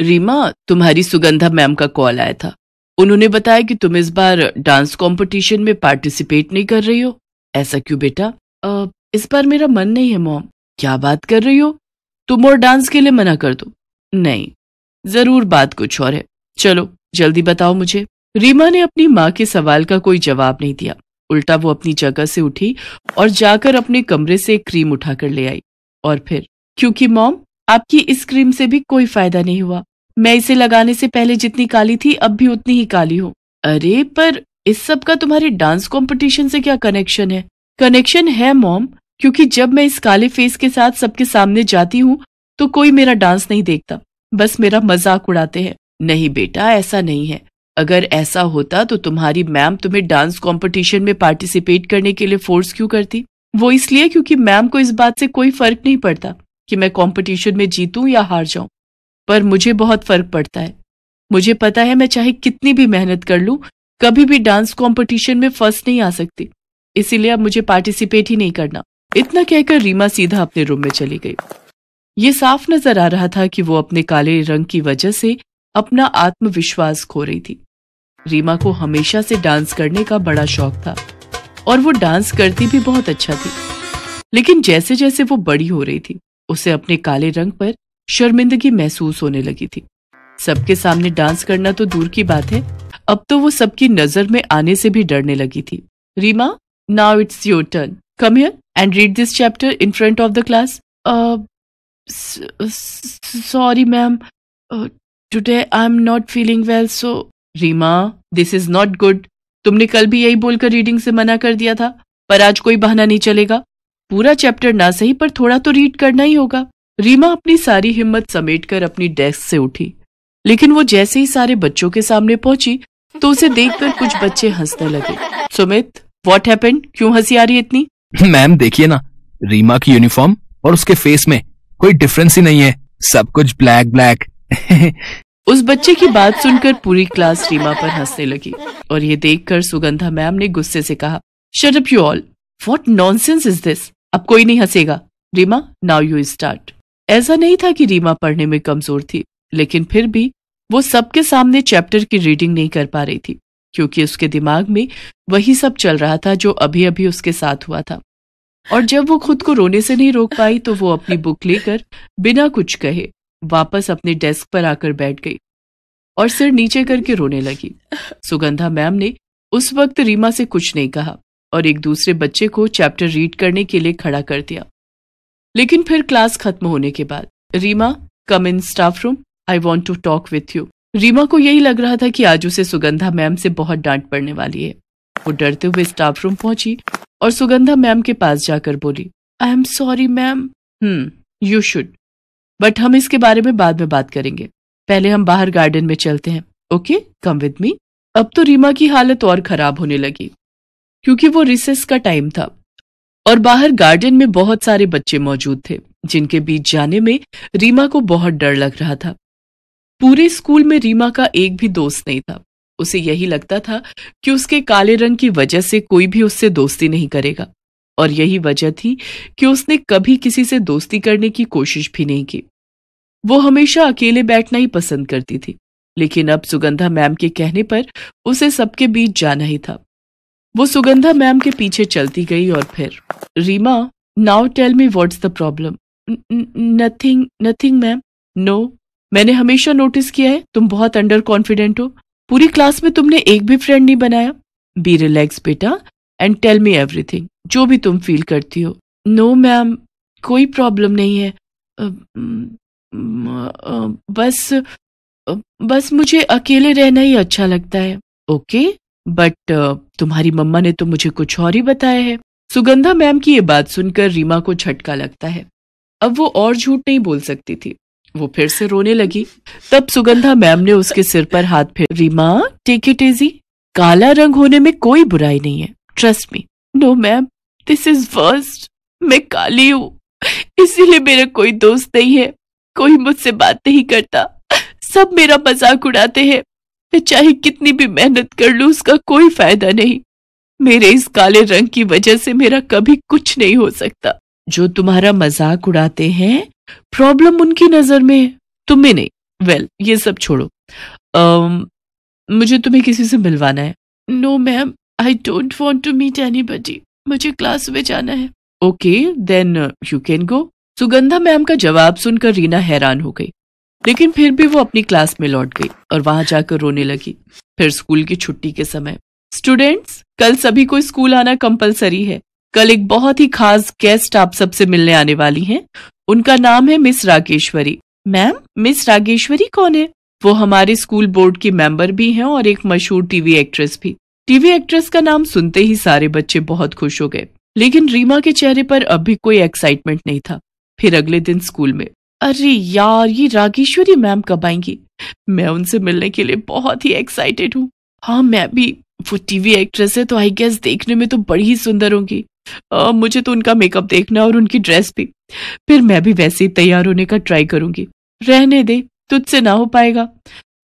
रीमा तुम्हारी सुगंधा मैम का कॉल आया था उन्होंने बताया कि तुम इस बार डांस कंपटीशन में पार्टिसिपेट नहीं कर रही हो ऐसा क्यों बेटा आ, इस बार मेरा मन नहीं है मॉम क्या बात कर रही हो तुम और डांस के लिए मना कर दो नहीं जरूर बात कुछ और है चलो जल्दी बताओ मुझे रीमा ने अपनी माँ के सवाल का कोई जवाब नहीं दिया उल्टा वो अपनी जगह से उठी और जाकर अपने कमरे से एक क्रीम उठाकर ले आई और फिर क्योंकि मॉम आपकी इस क्रीम से भी कोई फायदा नहीं हुआ मैं इसे लगाने से पहले जितनी काली थी अब भी उतनी ही काली हूँ अरे पर इस सब का तुम्हारे डांस कंपटीशन से क्या कनेक्शन है कनेक्शन है मॉम क्योंकि जब मैं इस काले फेस के साथ सबके सामने जाती हूँ तो कोई मेरा डांस नहीं देखता बस मेरा मजाक उड़ाते हैं नहीं बेटा ऐसा नहीं है अगर ऐसा होता तो तुम्हारी मैम तुम्हें डांस कॉम्पिटिशन में पार्टिसिपेट करने के लिए फोर्स क्यों करती वो इसलिए क्योंकि मैम को इस बात से कोई फर्क नहीं पड़ता कि मैं कॉम्पिटिशन में जीतू या हार जाऊं पर मुझे बहुत फर्क पड़ता है मुझे पता है मैं चाहे कितनी भी मेहनत कर लूं कभी भी डांस कंपटीशन में फर्स्ट नहीं आ सकती इसीलिए अब मुझे पार्टिसिपेट ही नहीं करना इतना कहकर रीमा सीधा अपने रूम में चली गई ये साफ नजर आ रहा था कि वो अपने काले रंग की वजह से अपना आत्मविश्वास खो रही थी रीमा को हमेशा से डांस करने का बड़ा शौक था और वो डांस करती भी बहुत अच्छा थी लेकिन जैसे जैसे वो बड़ी हो रही थी उसे अपने काले रंग पर शर्मिंदगी महसूस होने लगी थी सबके सामने डांस करना तो दूर की बात है अब तो वो सबकी नजर में आने से भी डरने लगी थी Reema now it's your turn come here and read this chapter in front of the class sorry ma'am today I am not feeling well so Reema this is not good तुमने कल भी यही बोलकर रीडिंग से मना कर दिया था पर आज कोई बहाना नहीं चलेगा पूरा चैप्टर ना सही पर थोड़ा तो रीड करना ही होगा रीमा अपनी सारी हिम्मत समेटकर अपनी डेस्क से उठी लेकिन वो जैसे ही सारे बच्चों के सामने पहुंची तो उसे देखकर कुछ बच्चे हंसने लगे सुमित व्हाट हैपेंड क्यों हंसी आ रही है इतनी मैम देखिए ना रीमा की यूनिफॉर्म और उसके फेस में कोई डिफरेंस ही नहीं है सब कुछ ब्लैक ब्लैक उस बच्चे की बात सुनकर पूरी क्लास रीमा पर हंसने लगी और ये देखकर सुगंधा मैम ने गुस्से से कहा shut up you all what nonsense is this अब कोई नहीं हंसेगा रीमा नाउ यू स्टार्ट ऐसा नहीं था कि रीमा पढ़ने में कमजोर थी लेकिन फिर भी वो सबके सामने चैप्टर की रीडिंग नहीं कर पा रही थी क्योंकि उसके दिमाग में वही सब चल रहा था जो अभी अभी उसके साथ हुआ था और जब वो खुद को रोने से नहीं रोक पाई तो वो अपनी बुक लेकर बिना कुछ कहे वापस अपने डेस्क पर आकर बैठ गई और सिर नीचे करके रोने लगी सुगंधा मैम ने उस वक्त रीमा से कुछ नहीं कहा और एक दूसरे बच्चे को चैप्टर रीड करने के लिए खड़ा कर दिया लेकिन फिर क्लास खत्म होने के बाद Reema come in staff room I want to talk with you Reema को यही लग रहा था कि आज उसे सुगंधा मैम से बहुत डांट पड़ने वाली है वो डरते हुए स्टाफ रूम पहुंची और सुगंधा मैम के पास जाकर बोली I am sorry ma'am hmm you should but हम इसके बारे में बाद में बात करेंगे पहले हम बाहर गार्डन में चलते हैं ओके कम विद मी अब तो रीमा की हालत और खराब होने लगी क्योंकि वो रिसेस का टाइम था और बाहर गार्डन में बहुत सारे बच्चे मौजूद थे जिनके बीच जाने में रीमा को बहुत डर लग रहा था पूरे स्कूल में रीमा का एक भी दोस्त नहीं था उसे यही लगता था कि उसके काले रंग की वजह से कोई भी उससे दोस्ती नहीं करेगा और यही वजह थी कि उसने कभी किसी से दोस्ती करने की कोशिश भी नहीं की वो हमेशा अकेले बैठना ही पसंद करती थी लेकिन अब सुगंधा मैम के कहने पर उसे सबके बीच जाना ही था वो सुगंधा मैम के पीछे चलती गई और फिर Reema now tell me what's the problem nothing nothing ma'am no मैंने हमेशा नोटिस किया है तुम बहुत अंडर कॉन्फिडेंट हो पूरी क्लास में तुमने एक भी फ्रेंड नहीं बनाया बी रिलैक्स बेटा एंड टेल मी एवरीथिंग जो भी तुम फील करती हो नो no, मैम कोई प्रॉब्लम नहीं है बस बस मुझे अकेले रहना ही अच्छा लगता है ओके okay? बट uh, तुम्हारी मम्मा ने तो मुझे कुछ और ही बताया है सुगंधा मैम की ये बात सुनकर रीमा को झटका लगता है अब वो और झूठ नहीं बोल सकती थी वो फिर से रोने लगी तब सुगंधा मैम ने उसके सिर पर हाथ फेर रीमा टेक इट इजी काला रंग होने में कोई बुराई नहीं है trust me no ma'am this is worst मैं काली हूँ इसीलिए मेरा कोई दोस्त नहीं है कोई मुझसे बात नहीं करता सब मेरा मजाक उड़ाते हैं मैं चाहे कितनी भी मेहनत कर लू उसका कोई फायदा नहीं मेरे इस काले रंग की वजह से मेरा कभी कुछ नहीं हो सकता जो तुम्हारा मजाक उड़ाते हैं प्रॉब्लम उनकी नजर में तुम्हें नहीं वेल well, ये सब छोड़ो um, मुझे तुम्हें किसी से मिलवाना है no ma'am I don't want to meet anybody मुझे क्लास में जाना है okay then you can go Sugandha ma'am का जवाब सुनकर रीना हैरान हो गई लेकिन फिर भी वो अपनी क्लास में लौट गई और वहां जाकर रोने लगी फिर स्कूल की छुट्टी के समय स्टूडेंट्स कल सभी को स्कूल आना कंपलसरी है कल एक बहुत ही खास गेस्ट आप सबसे मिलने आने वाली हैं उनका नाम है miss Rageshwari ma'am miss Rageshwari कौन है वो हमारे स्कूल बोर्ड की मेंबर भी हैं और एक मशहूर टीवी एक्ट्रेस भी टीवी एक्ट्रेस का नाम सुनते ही सारे बच्चे बहुत खुश हो गए लेकिन रीमा के चेहरे पर अब भी कोई एक्साइटमेंट नहीं था फिर अगले दिन स्कूल में अरे यार ये रागेश्वरी मैम कब आएंगी मैं उनसे मिलने के लिए बहुत ही एक्साइटेड हूँ हाँ मैं भी वो टीवी एक्ट्रेस है तो आई गेस देखने में तो बड़ी ही सुंदर होंगी आ, मुझे तो उनका मेकअप देखना और उनकी ड्रेस भी फिर मैं भी वैसे ही तैयार होने का ट्राई करूंगी रहने दे तुझसे ना हो पाएगा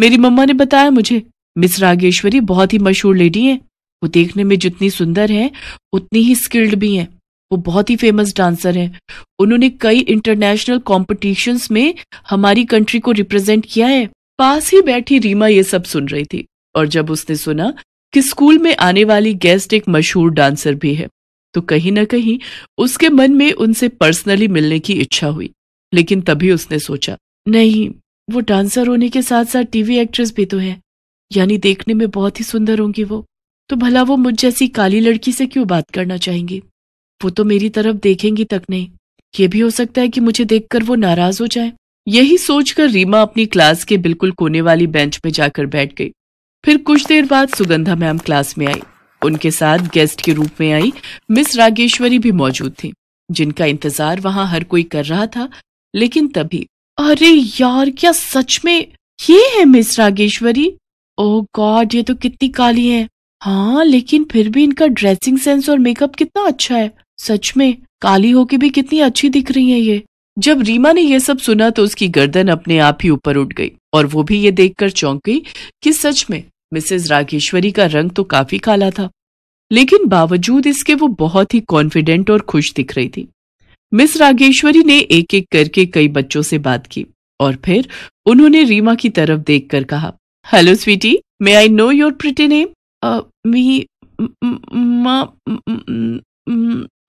मेरी मम्मा ने बताया मुझे मिस रागेश्वरी बहुत ही मशहूर लेडी है वो देखने में जितनी सुंदर है उतनी ही स्किल्ड भी है वो बहुत ही फेमस डांसर हैं उन्होंने कई इंटरनेशनल कॉम्पिटिशन्स में हमारी कंट्री को रिप्रेजेंट किया है पास ही बैठी रीमा ये सब सुन रही थी और जब उसने सुना कि स्कूल में आने वाली गेस्ट एक मशहूर डांसर भी है तो कहीं ना कहीं उसके मन में उनसे पर्सनली मिलने की इच्छा हुई लेकिन तभी उसने सोचा नहीं वो डांसर होने के साथ साथ टीवी एक्ट्रेस भी तो है यानी देखने में बहुत ही सुंदर होंगी वो तो भला वो मुझ जैसी काली लड़की से क्यों बात करना चाहेंगी वो तो मेरी तरफ देखेंगी तक नहीं ये भी हो सकता है कि मुझे देखकर वो नाराज हो जाए यही सोचकर रीमा अपनी क्लास के बिल्कुल कोने वाली बेंच में जाकर बैठ गई फिर कुछ देर बाद सुगंधा मैम क्लास में आई उनके साथ गेस्ट के रूप में आई मिस रागेश्वरी भी मौजूद थी जिनका इंतजार वहां हर कोई कर रहा था लेकिन तभी अरे यार क्या सच में ये है मिस रागेश्वरी ओ गॉड ये तो कितनी काली है हाँ लेकिन फिर भी इनका ड्रेसिंग सेंस और मेकअप कितना अच्छा है सच में काली होके भी कितनी अच्छी दिख रही है ये जब रीमा ने यह सब सुना तो उसकी गर्दन अपने आप ही ऊपर उठ गई और वो भी ये देखकर चौंक गई कि सच में मिसेस रागेश्वरी का रंग तो काफी काला था लेकिन बावजूद इसके वो बहुत ही कॉन्फिडेंट और खुश दिख रही थी मिस रागेश्वरी ने एक एक करके कई बच्चों से बात की और फिर उन्होंने रीमा की तरफ देखकर कहा hello sweetie may I know your pretty name me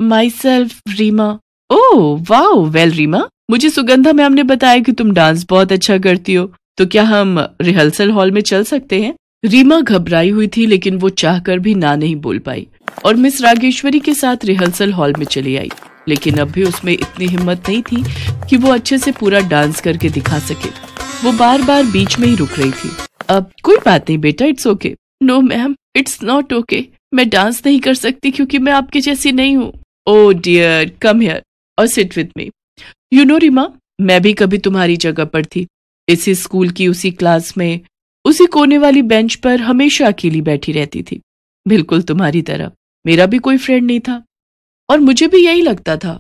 myself Reema oh वाह वेल रीमा मुझे सुगंधा मैम ने बताया कि तुम डांस बहुत अच्छा करती हो तो क्या हम रिहर्सल हॉल में चल सकते हैं रीमा घबराई हुई थी लेकिन वो चाहकर भी ना नहीं बोल पाई और मिस रागेश्वरी के साथ रिहर्सल हॉल में चली आई लेकिन अब भी उसमें इतनी हिम्मत नहीं थी कि वो अच्छे से पूरा डांस करके दिखा सके वो बार बार बीच में ही रुक रही थी अब कोई बात नहीं बेटा it's okay no ma'am it's not okay मैं डांस नहीं कर सकती क्योंकि मैं आपके जैसी नहीं हूँ ओ डियर कम हेयर और sit with me you know Reema मैं भी कभी तुम्हारी जगह पर थी इसी स्कूल की उसी क्लास में उसी कोने वाली बेंच पर हमेशा अकेली बैठी रहती थी बिल्कुल तुम्हारी तरह मेरा भी कोई फ्रेंड नहीं था और मुझे भी यही लगता था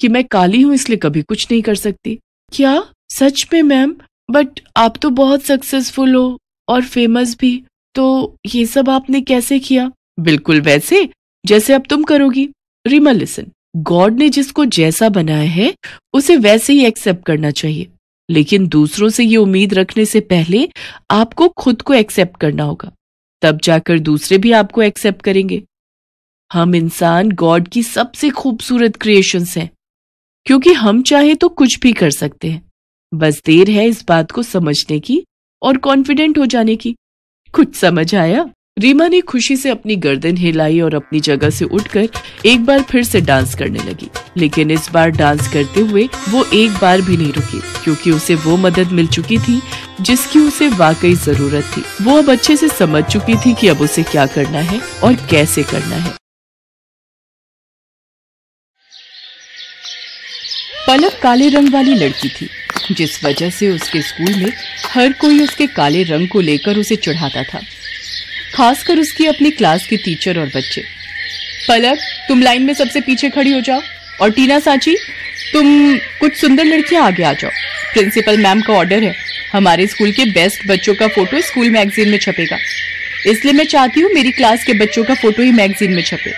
कि मैं काली हूं इसलिए कभी कुछ नहीं कर सकती क्या सच में मैम बट आप तो बहुत सक्सेसफुल हो और फेमस भी तो ये सब आपने कैसे किया बिल्कुल वैसे जैसे अब तुम करोगी रिमा लिसन गॉड ने जिसको जैसा बनाया है उसे वैसे ही एक्सेप्ट करना चाहिए लेकिन दूसरों से ये उम्मीद रखने से पहले आपको खुद को एक्सेप्ट करना होगा तब जाकर दूसरे भी आपको एक्सेप्ट करेंगे हम इंसान गॉड की सबसे खूबसूरत क्रिएशंस हैं क्योंकि हम चाहे तो कुछ भी कर सकते हैं बस देर है इस बात को समझने की और कॉन्फिडेंट हो जाने की कुछ समझ आया रीमा ने खुशी से अपनी गर्दन हिलाई और अपनी जगह से उठकर एक बार फिर से डांस करने लगी लेकिन इस बार डांस करते हुए वो एक बार भी नहीं रुकी क्योंकि उसे वो मदद मिल चुकी थी जिसकी उसे वाकई जरूरत थी वो अब अच्छे से समझ चुकी थी कि अब उसे क्या करना है और कैसे करना है पलक काले रंग वाली लड़की थी जिस वजह से उसके स्कूल में हर कोई उसके काले रंग को लेकर उसे चढ़ाता था खासकर उसकी अपनी क्लास के टीचर और बच्चे पलक तुम लाइन में सबसे पीछे खड़ी हो जाओ और टीना साची तुम कुछ सुंदर लड़कियां आगे आ जाओ प्रिंसिपल मैम का ऑर्डर है हमारे स्कूल के बेस्ट बच्चों का फोटो स्कूल मैगजीन में छपेगा इसलिए मैं चाहती हूँ मेरी क्लास के बच्चों का फोटो ही मैगजीन में छपे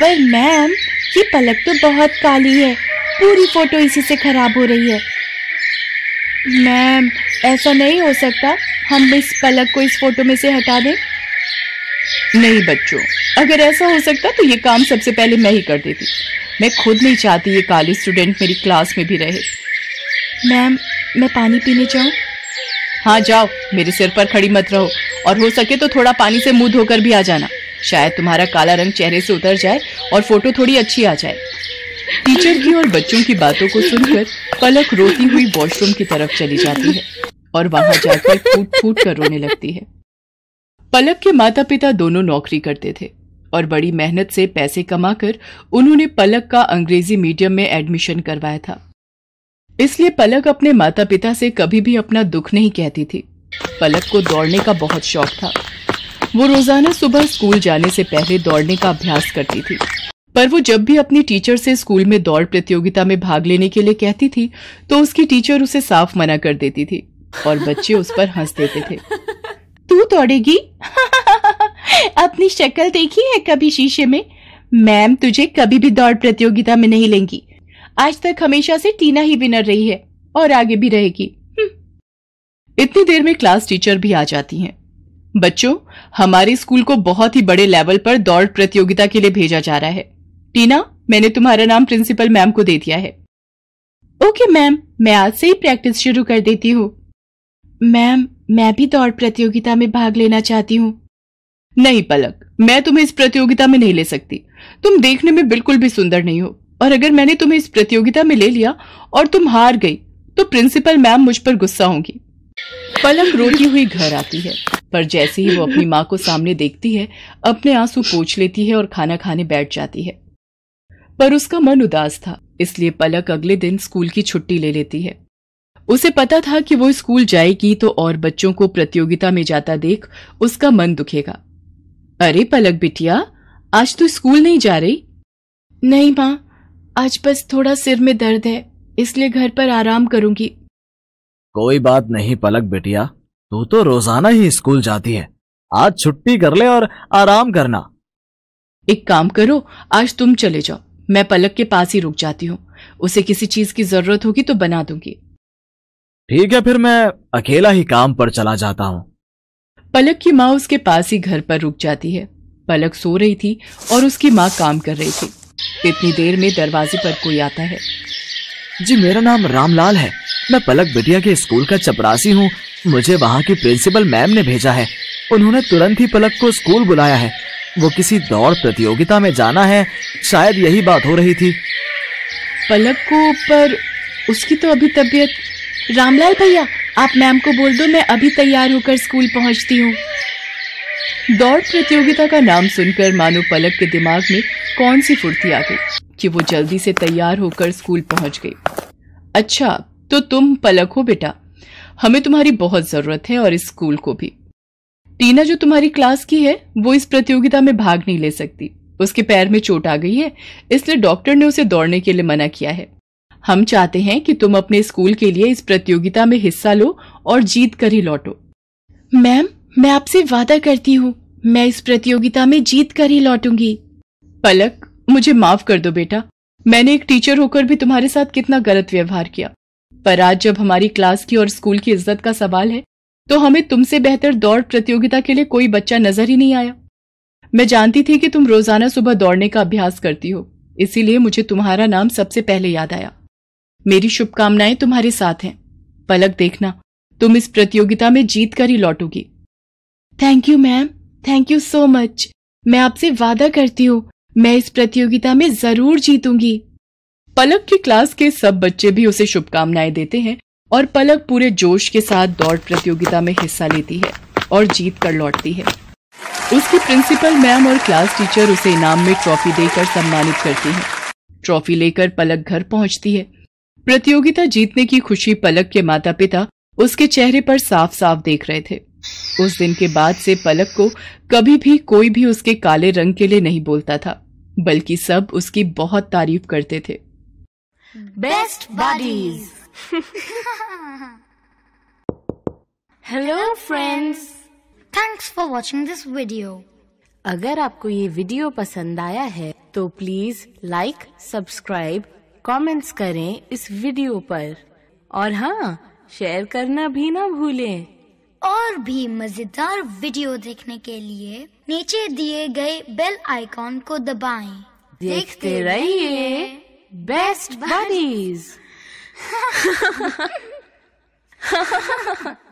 पर मैम ये पलक तो बहुत काली है पूरी फोटो इसी से खराब हो रही है मैम ऐसा नहीं हो सकता हम इस पलक को इस फोटो में से हटा दें नहीं बच्चों अगर ऐसा हो सकता तो ये काम सबसे पहले मैं ही कर देती मैं खुद नहीं चाहती ये काली स्टूडेंट मेरी क्लास में भी रहे मैम मैं पानी पीने जाऊं हाँ जाओ मेरे सिर पर खड़ी मत रहो और हो सके तो थोड़ा पानी से मुंह धोकर भी आ जाना शायद तुम्हारा काला रंग चेहरे से उतर जाए और फोटो थोड़ी अच्छी आ जाए टीचर की और बच्चों की बातों को सुनकर पलक रोती हुई वॉशरूम की तरफ चली जाती है और वहां जाकर फूट फूट कर रोने लगती है पलक के माता पिता दोनों नौकरी करते थे और बड़ी मेहनत से पैसे कमाकर उन्होंने पलक का अंग्रेजी मीडियम में एडमिशन करवाया था इसलिए पलक अपने माता पिता से कभी भी अपना दुख नहीं कहती थी पलक को दौड़ने का बहुत शौक था वो रोजाना सुबह स्कूल जाने से पहले दौड़ने का अभ्यास करती थी पर वो जब भी अपनी टीचर से स्कूल में दौड़ प्रतियोगिता में भाग लेने के लिए कहती थी तो उसकी टीचर उसे साफ मना कर देती थी और बच्चे उस पर हंस देते थे तू तोड़ेगी अपनी शक्ल देखी है कभी शीशे में मैम तुझे कभी भी दौड़ प्रतियोगिता में नहीं लेंगी आज तक हमेशा से टीना ही विनर रही है और आगे भी रहेगी हम्म। इतनी देर में क्लास टीचर भी आ जाती हैं बच्चों हमारे स्कूल को बहुत ही बड़े लेवल पर दौड़ प्रतियोगिता के लिए भेजा जा रहा है टीना मैंने तुम्हारा नाम प्रिंसिपल मैम को दे दिया है ओके मैम मैं आज से ही प्रैक्टिस शुरू कर देती हूँ मैम मैं भी दौड़ प्रतियोगिता में भाग लेना चाहती हूँ नहीं पलक मैं तुम्हें इस प्रतियोगिता में नहीं ले सकती तुम देखने में बिल्कुल भी सुंदर नहीं हो और अगर मैंने तुम्हें इस प्रतियोगिता में ले लिया और तुम हार गई तो प्रिंसिपल मैम मुझ पर गुस्सा होंगी पलक रोती हुई घर आती है पर जैसे ही वो अपनी माँ को सामने देखती है अपने आंसू पोछ लेती है और खाना खाने बैठ जाती है पर उसका मन उदास था इसलिए पलक अगले दिन स्कूल की छुट्टी ले लेती है उसे पता था कि वो स्कूल जाएगी तो और बच्चों को प्रतियोगिता में जाता देख उसका मन दुखेगा अरे पलक बिटिया आज तो स्कूल नहीं जा रही नहीं माँ आज बस थोड़ा सिर में दर्द है इसलिए घर पर आराम करूंगी कोई बात नहीं पलक बिटिया तू तो रोजाना ही स्कूल जाती है आज छुट्टी कर ले और आराम करना एक काम करो आज तुम चले जाओ मैं पलक के पास ही रुक जाती हूँ उसे किसी चीज की जरूरत होगी तो बना दूंगी ठीक है फिर मैं अकेला ही काम पर चला जाता हूँ पलक की माँ उसके पास ही घर पर रुक जाती है पलक सो रही थी और उसकी माँ काम कर रही थी इतनी देर में दरवाजे पर कोई आता है जी मेरा नाम रामलाल है मैं पलक बिटिया के स्कूल का चपरासी हूँ मुझे वहाँ की प्रिंसिपल मैम ने भेजा है उन्होंने तुरंत ही पलक को स्कूल बुलाया है वो किसी दौड़ प्रतियोगिता में जाना है शायद यही बात हो रही थी पलक को पर उसकी तो अभी तबीयत रामलाल भैया आप मैम को बोल दो मैं अभी तैयार होकर स्कूल पहुंचती हूँ दौड़ प्रतियोगिता का नाम सुनकर मानो पलक के दिमाग में कौन सी फुर्ती आ गई कि वो जल्दी से तैयार होकर स्कूल पहुंच गई अच्छा तो तुम पलक हो बेटा हमें तुम्हारी बहुत जरूरत है और इस स्कूल को भी टीना जो तुम्हारी क्लास की है वो इस प्रतियोगिता में भाग नहीं ले सकती उसके पैर में चोट आ गई है इसलिए डॉक्टर ने उसे दौड़ने के लिए मना किया है हम चाहते हैं कि तुम अपने स्कूल के लिए इस प्रतियोगिता में हिस्सा लो और जीत कर ही लौटो मैम मैं आपसे वादा करती हूँ मैं इस प्रतियोगिता में जीत कर ही लौटूंगी पलक मुझे माफ कर दो बेटा मैंने एक टीचर होकर भी तुम्हारे साथ कितना गलत व्यवहार किया पर आज जब हमारी क्लास की और स्कूल की इज्जत का सवाल है तो हमें तुमसे बेहतर दौड़ प्रतियोगिता के लिए कोई बच्चा नजर ही नहीं आया मैं जानती थी कि तुम रोजाना सुबह दौड़ने का अभ्यास करती हो इसीलिए मुझे तुम्हारा नाम सबसे पहले याद आया मेरी शुभकामनाएं तुम्हारे साथ हैं पलक देखना तुम इस प्रतियोगिता में जीत कर ही लौटोगी thank you ma'am thank you so much मैं आपसे वादा करती हूँ मैं इस प्रतियोगिता में जरूर जीतूंगी पलक की क्लास के सब बच्चे भी उसे शुभकामनाएं देते हैं और पलक पूरे जोश के साथ दौड़ प्रतियोगिता में हिस्सा लेती है और जीत कर लौटती है उसकी प्रिंसिपल मैम और क्लास टीचर उसे इनाम में ट्रॉफी देकर सम्मानित करती हैं। ट्रॉफी लेकर पलक घर पहुंचती है प्रतियोगिता जीतने की खुशी पलक के माता पिता उसके चेहरे पर साफ साफ देख रहे थे उस दिन के बाद से पलक को कभी भी कोई भी उसके काले रंग के लिए नहीं बोलता था बल्कि सब उसकी बहुत तारीफ करते थे best buddies hello friends thanks for watching this video अगर आपको ये वीडियो पसंद आया है तो प्लीज लाइक सब्सक्राइब कमेंट्स करें इस वीडियो पर और हाँ शेयर करना भी ना भूलें और भी मजेदार वीडियो देखने के लिए नीचे दिए गए बेल आइकॉन को दबाएं। देखते, रहिए बेस्ट बडीज